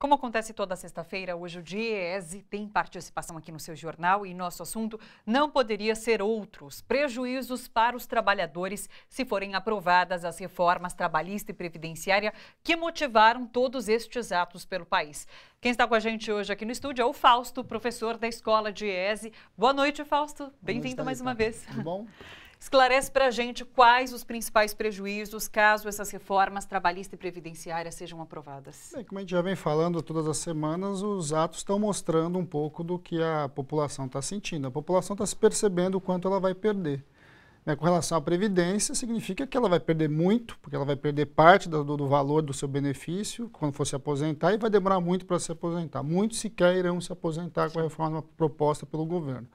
Como acontece toda sexta-feira, hoje o Diese tem participação aqui no seu jornal e nosso assunto não poderia ser outros. Prejuízos para os trabalhadores se forem aprovadas as reformas trabalhista e previdenciária que motivaram todos estes atos pelo país. Quem está com a gente hoje aqui no estúdio é o Fausto, professor da Escola Diese. Boa noite, Fausto. Bem-vindo mais uma vez. Tudo bom? Esclarece para a gente quais os principais prejuízos caso essas reformas trabalhista e previdenciária sejam aprovadas. Bem, como a gente já vem falando todas as semanas, os atos estão mostrando um pouco do que a população está sentindo. A população está se percebendo o quanto ela vai perder. Né, com relação à Previdência, significa que ela vai perder muito, porque ela vai perder parte do, do valor do seu benefício quando for se aposentar e vai demorar muito para se aposentar. Muitos sequer irão se aposentar com a reforma proposta pelo governo.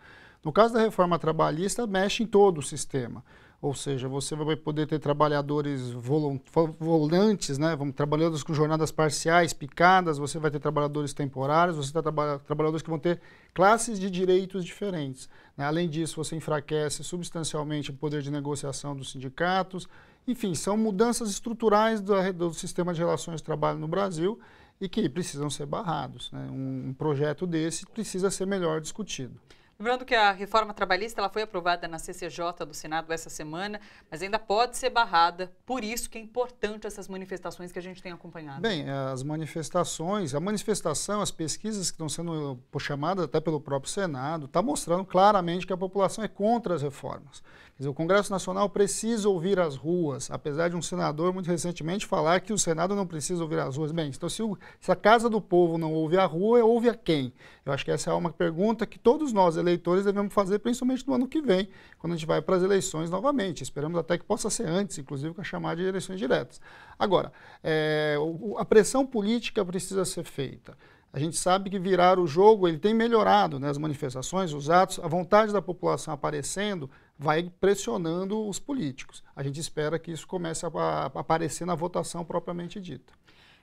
No caso da reforma trabalhista, mexe em todo o sistema. Ou seja, você vai poder ter trabalhadores volantes, né? Vamos, trabalhadores com jornadas parciais, picadas, você vai ter trabalhadores temporários, você vai tá ter trabalhadores que vão ter classes de direitos diferentes. Né? Além disso, você enfraquece substancialmente o poder de negociação dos sindicatos. Enfim, são mudanças estruturais do, do sistema de relações de trabalho no Brasil e que precisam ser barrados. Né? Um, um projeto desse precisa ser melhor discutido. Lembrando que a reforma trabalhista ela foi aprovada na CCJ do Senado essa semana, mas ainda pode ser barrada. Por isso que é importante essas manifestações que a gente tem acompanhado. Bem, as manifestações, a manifestação, as pesquisas que estão sendo chamadas até pelo próprio Senado, está mostrando claramente que a população é contra as reformas. Dizer, o Congresso Nacional precisa ouvir as ruas, apesar de um senador muito recentemente falar que o Senado não precisa ouvir as ruas. Bem, então se, o, se a Casa do Povo não ouve a rua, ouve a quem? Eu acho que essa é uma pergunta que todos nós, eleitores, devemos fazer, principalmente no ano que vem, quando a gente vai para as eleições novamente. Esperamos até que possa ser antes, inclusive com a chamada de eleições diretas. Agora, é, a pressão política precisa ser feita. A gente sabe que virar o jogo ele tem melhorado, né? as manifestações, os atos, a vontade da população aparecendo vai pressionando os políticos. A gente espera que isso comece a, a aparecer na votação propriamente dita.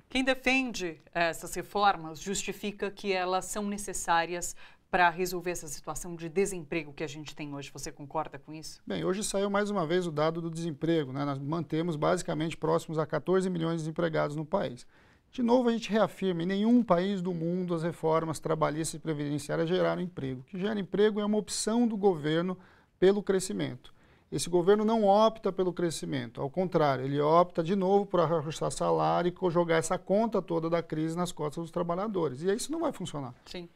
Quem defende eh, essas reformas justifica que elas são necessárias para resolver essa situação de desemprego que a gente tem hoje. Você concorda com isso? Bem, hoje saiu mais uma vez o dado do desemprego. Né? Nós mantemos basicamente próximos a 14 milhões de desempregados no país. De novo, a gente reafirma: em nenhum país do mundo as reformas trabalhistas e previdenciárias geraram emprego. O que gera emprego é uma opção do governo pelo crescimento. Esse governo não opta pelo crescimento, ao contrário, ele opta de novo por ajustar salário e jogar essa conta toda da crise nas costas dos trabalhadores. E isso não vai funcionar. Sim.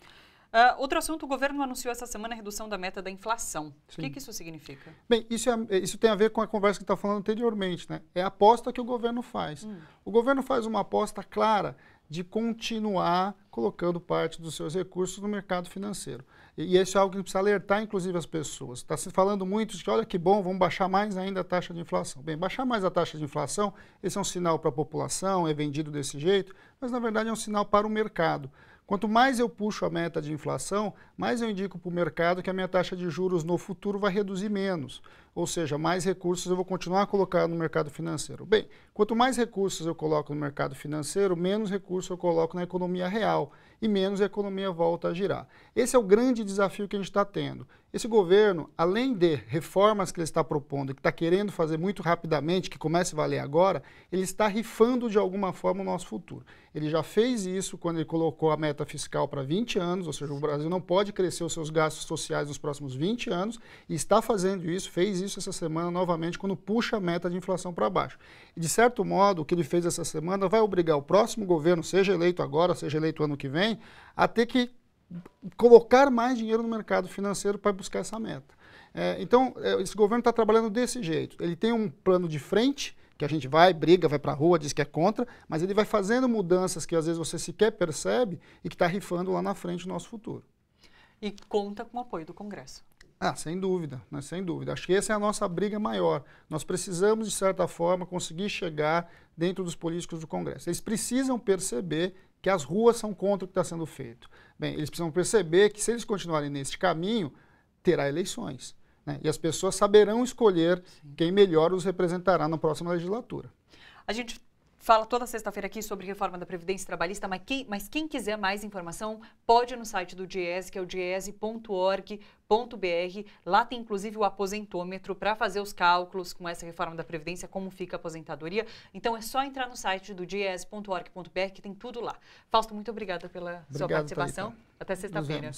Uh, outro assunto, o governo anunciou essa semana a redução da meta da inflação. Sim. O que, que, isso significa? Bem, isso, é, isso tem a ver com a conversa que está falando anteriormente, né? É a aposta que o governo faz. Hum. O governo faz uma aposta clara de continuar colocando parte dos seus recursos no mercado financeiro. E, isso é algo que precisa alertar, inclusive, as pessoas. Está se falando muito de que, olha que bom, vamos baixar mais ainda a taxa de inflação. Bem, baixar mais a taxa de inflação, esse é um sinal para a população, é vendido desse jeito, mas, na verdade, é um sinal para o mercado. Quanto mais eu puxo a meta de inflação, mais eu indico para o mercado que a minha taxa de juros no futuro vai reduzir menos. Ou seja, mais recursos eu vou continuar a colocar no mercado financeiro. Bem, quanto mais recursos eu coloco no mercado financeiro, menos recursos eu coloco na economia real e menos a economia volta a girar. Esse é o grande desafio que a gente está tendo. Esse governo, além de reformas que ele está propondo, que está querendo fazer muito rapidamente, que comece a valer agora, ele está rifando de alguma forma o nosso futuro. Ele já fez isso quando ele colocou a meta fiscal para 20 anos, ou seja, o Brasil não pode crescer os seus gastos sociais nos próximos 20 anos, e está fazendo isso, fez isso essa semana novamente, quando puxa a meta de inflação para baixo. E, de certo modo, o que ele fez essa semana vai obrigar o próximo governo, seja eleito agora, seja eleito ano que vem, a ter que colocar mais dinheiro no mercado financeiro para buscar essa meta. É, então, é, esse governo está trabalhando desse jeito. Ele tem um plano de frente, que a gente vai, briga, vai para a rua, diz que é contra, mas ele vai fazendo mudanças que às vezes você sequer percebe e que está rifando lá na frente o nosso futuro. E conta com o apoio do Congresso. Ah, sem dúvida, né? sem dúvida. Acho que essa é a nossa briga maior. Nós precisamos, de certa forma, conseguir chegar dentro dos políticos do Congresso. Eles precisam perceber que as ruas são contra o que está sendo feito. Bem, eles precisam perceber que se eles continuarem neste caminho, terá eleições. Né? E as pessoas saberão escolher Sim. quem melhor os representará na próxima legislatura. A gente fala toda sexta-feira aqui sobre reforma da Previdência Trabalhista, mas quem, mas quem quiser mais informação pode ir no site do DIESE, que é o diese.org.br. Lá tem inclusive o aposentômetro para fazer os cálculos com essa reforma da Previdência, como fica a aposentadoria. Então é só entrar no site do diese.org.br que tem tudo lá. Fausto, muito obrigada pela Obrigado, sua participação. Até sexta-feira.